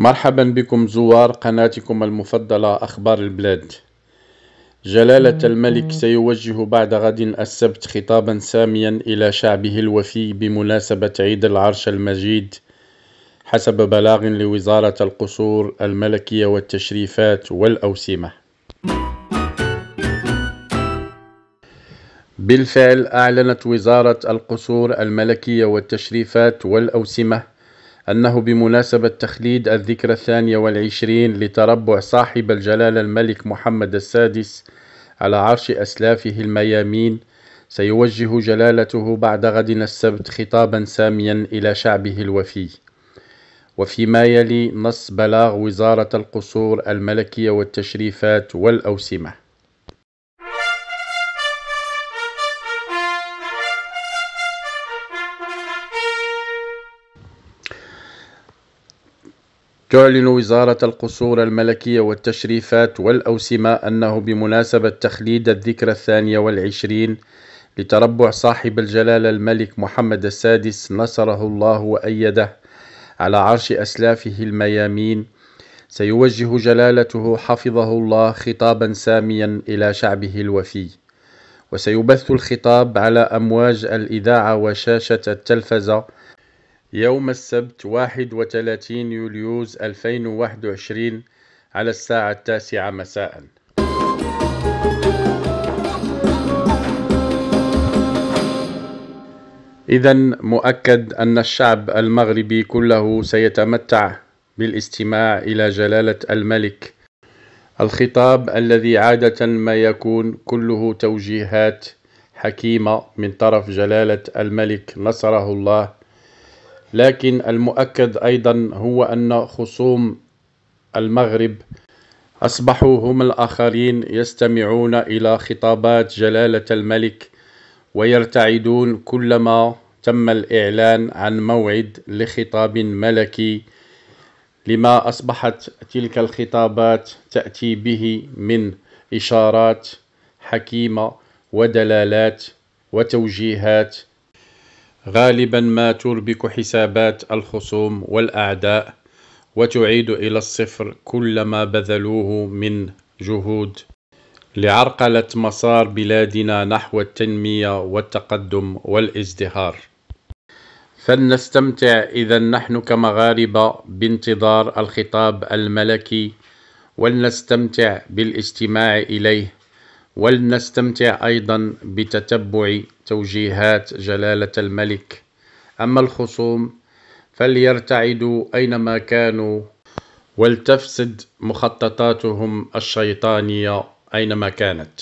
مرحبا بكم زوار قناتكم المفضلة أخبار البلاد جلالة الملك سيوجه بعد غد السبت خطابا ساميا إلى شعبه الوفي بمناسبة عيد العرش المجيد حسب بلاغ لوزارة القصور الملكية والتشريفات والأوسمة بالفعل أعلنت وزارة القصور الملكية والتشريفات والأوسمة أنه بمناسبة تخليد الذكرى الثانية والعشرين لتربع صاحب الجلالة الملك محمد السادس على عرش أسلافه الميامين سيوجه جلالته بعد غد السبت خطابا ساميا إلى شعبه الوفي وفيما يلي نص بلاغ وزارة القصور الملكية والتشريفات والأوسمة تعلن وزارة القصور الملكية والتشريفات والأوسمة أنه بمناسبة تخليد الذكرى الثانية والعشرين لتربع صاحب الجلالة الملك محمد السادس نصره الله وأيده على عرش أسلافه الميامين سيوجه جلالته حفظه الله خطابا ساميا إلى شعبه الوفي وسيبث الخطاب على أمواج الإذاعة وشاشة التلفزة يوم السبت 31 يوليوز 2021 على الساعة التاسعة مساء إذا مؤكد أن الشعب المغربي كله سيتمتع بالاستماع إلى جلالة الملك الخطاب الذي عادة ما يكون كله توجيهات حكيمة من طرف جلالة الملك نصره الله لكن المؤكد أيضا هو أن خصوم المغرب أصبحوا هم الآخرين يستمعون إلى خطابات جلالة الملك ويرتعدون كلما تم الإعلان عن موعد لخطاب ملكي لما أصبحت تلك الخطابات تأتي به من إشارات حكيمة ودلالات وتوجيهات غالبا ما تربك حسابات الخصوم والأعداء وتعيد إلى الصفر كل ما بذلوه من جهود لعرقلة مسار بلادنا نحو التنمية والتقدم والازدهار فلنستمتع إذا نحن كمغاربة بانتظار الخطاب الملكي ولنستمتع بالاستماع إليه ولنستمتع أيضا بتتبع توجيهات جلالة الملك أما الخصوم فليرتعدوا أينما كانوا ولتفسد مخططاتهم الشيطانية أينما كانت